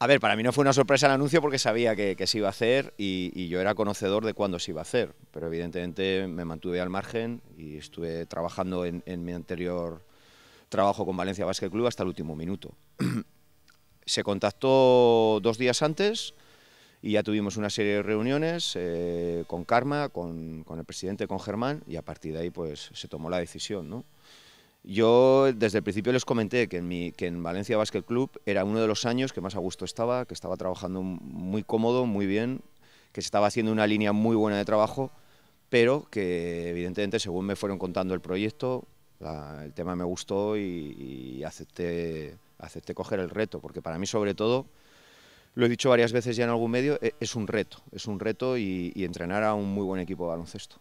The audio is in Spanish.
A ver, para mí no fue una sorpresa el anuncio porque sabía que, se iba a hacer y, yo era conocedor de cuándo se iba a hacer, pero evidentemente me mantuve al margen y estuve trabajando en, mi anterior trabajo con Valencia Basket Club hasta el último minuto. se contactó dos días antes y ya tuvimos una serie de reuniones eh, con Karma, con, con, el presidente, con Germán y a partir de ahí pues se tomó la decisión, ¿no? Yo desde el principio les comenté que en, Valencia Basket Club era uno de los años que más a gusto estaba, que estaba trabajando muy cómodo, muy bien, que se estaba haciendo una línea muy buena de trabajo, pero que evidentemente según me fueron contando el proyecto, el tema me gustó y, acepté, coger el reto, porque para mí sobre todo lo he dicho varias veces ya en algún medio, e, es un reto, es un reto y entrenar a un muy buen equipo de baloncesto.